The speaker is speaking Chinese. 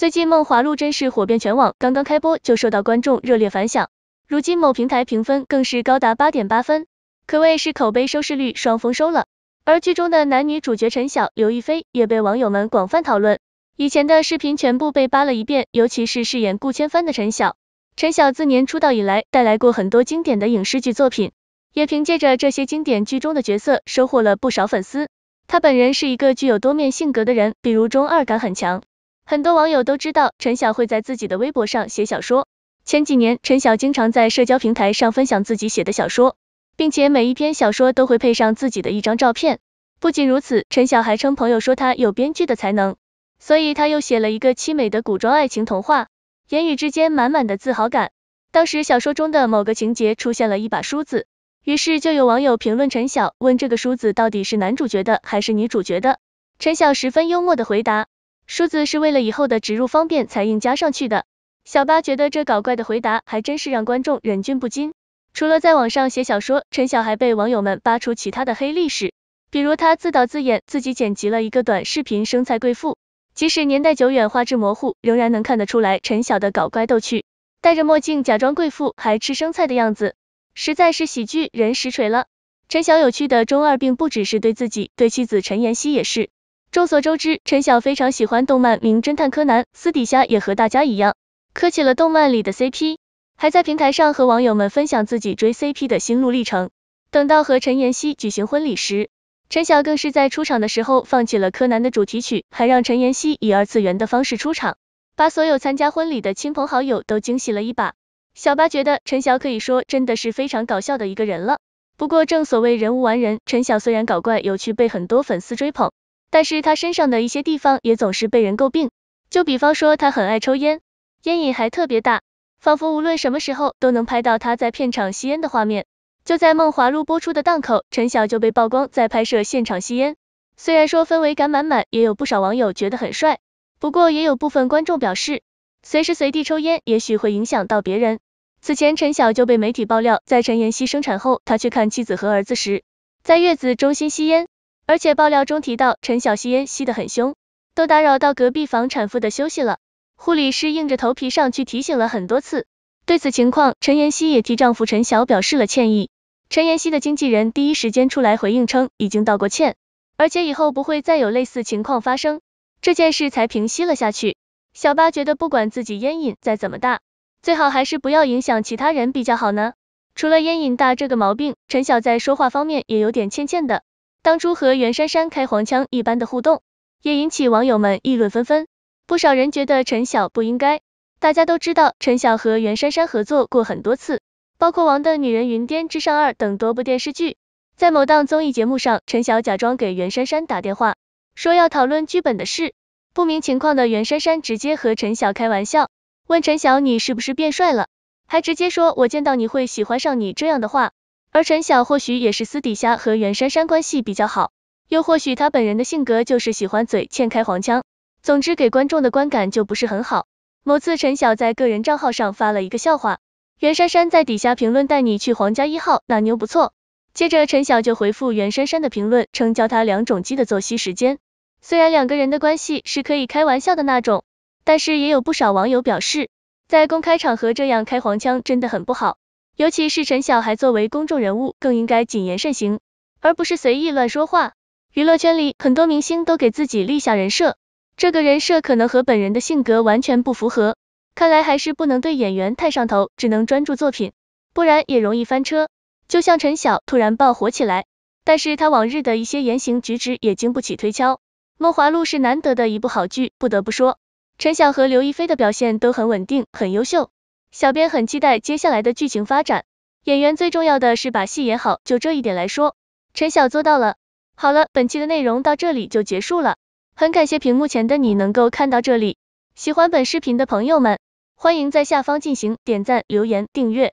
最近《梦华录》真是火遍全网，刚刚开播就受到观众热烈反响，如今某平台评分更是高达八点八分，可谓是口碑收视率双丰收了。而剧中的男女主角陈晓、刘亦菲也被网友们广泛讨论，以前的视频全部被扒了一遍，尤其是饰演顾千帆的陈晓。陈晓自年出道以来，带来过很多经典的影视剧作品，也凭借着这些经典剧中的角色收获了不少粉丝。他本人是一个具有多面性格的人，比如中二感很强。很多网友都知道陈晓会在自己的微博上写小说。前几年，陈晓经常在社交平台上分享自己写的小说，并且每一篇小说都会配上自己的一张照片。不仅如此，陈晓还称朋友说他有编剧的才能，所以他又写了一个凄美的古装爱情童话，言语之间满满的自豪感。当时小说中的某个情节出现了一把梳子，于是就有网友评论陈晓问这个梳子到底是男主角的还是女主角的。陈晓十分幽默的回答。梳子是为了以后的植入方便才硬加上去的。小八觉得这搞怪的回答还真是让观众忍俊不禁。除了在网上写小说，陈晓还被网友们扒出其他的黑历史，比如他自导自演，自己剪辑了一个短视频生菜贵妇，即使年代久远，画质模糊，仍然能看得出来陈晓的搞怪逗趣，戴着墨镜假装贵妇还吃生菜的样子，实在是喜剧人实锤了。陈晓有趣的中二并不只是对自己，对妻子陈妍希也是。众所周知，陈晓非常喜欢动漫《名侦探柯南》，私底下也和大家一样磕起了动漫里的 CP，还在平台上和网友们分享自己追 CP 的心路历程。等到和陈妍希举行婚礼时，陈晓更是在出场的时候放起了柯南的主题曲，还让陈妍希以二次元的方式出场，把所有参加婚礼的亲朋好友都惊喜了一把。小八觉得陈晓可以说真的是非常搞笑的一个人了。不过正所谓人无完人，陈晓虽然搞怪有趣，被很多粉丝追捧。但是他身上的一些地方也总是被人诟病，就比方说他很爱抽烟，烟瘾还特别大，仿佛无论什么时候都能拍到他在片场吸烟的画面。就在《梦华录》播出的档口，陈晓就被曝光在拍摄现场吸烟，虽然说氛围感满满，也有不少网友觉得很帅，不过也有部分观众表示，随时随地抽烟也许会影响到别人。此前陈晓就被媒体爆料，在陈妍希生产后，他去看妻子和儿子时，在月子中心吸烟。而且爆料中提到，陈晓吸烟吸得很凶，都打扰到隔壁房产妇的休息了，护理师硬着头皮上去提醒了很多次。对此情况，陈妍希也替丈夫陈晓表示了歉意。陈妍希的经纪人第一时间出来回应称，已经道过歉，而且以后不会再有类似情况发生，这件事才平息了下去。小八觉得，不管自己烟瘾再怎么大，最好还是不要影响其他人比较好呢。除了烟瘾大这个毛病，陈晓在说话方面也有点欠欠的。当初和袁姗姗开黄腔一般的互动，也引起网友们议论纷纷。不少人觉得陈晓不应该。大家都知道陈晓和袁姗姗合作过很多次，包括《王的女人》、《云巅之上二》等多部电视剧。在某档综艺节目上，陈晓假装给袁姗姗打电话，说要讨论剧本的事。不明情况的袁姗姗直接和陈晓开玩笑，问陈晓你是不是变帅了，还直接说我见到你会喜欢上你这样的话。而陈晓或许也是私底下和袁姗姗关系比较好，又或许他本人的性格就是喜欢嘴欠开黄腔，总之给观众的观感就不是很好。某次陈晓在个人账号上发了一个笑话，袁姗姗在底下评论带你去皇家一号，那妞不错。接着陈晓就回复袁姗姗的评论，称教他两种鸡的作息时间。虽然两个人的关系是可以开玩笑的那种，但是也有不少网友表示，在公开场合这样开黄腔真的很不好。尤其是陈晓还作为公众人物，更应该谨言慎行，而不是随意乱说话。娱乐圈里很多明星都给自己立下人设，这个人设可能和本人的性格完全不符合。看来还是不能对演员太上头，只能专注作品，不然也容易翻车。就像陈晓突然爆火起来，但是他往日的一些言行举止也经不起推敲。梦华录是难得的一部好剧，不得不说，陈晓和刘亦菲的表现都很稳定，很优秀。小编很期待接下来的剧情发展，演员最重要的是把戏演好，就这一点来说，陈晓做到了。好了，本期的内容到这里就结束了，很感谢屏幕前的你能够看到这里，喜欢本视频的朋友们，欢迎在下方进行点赞、留言、订阅。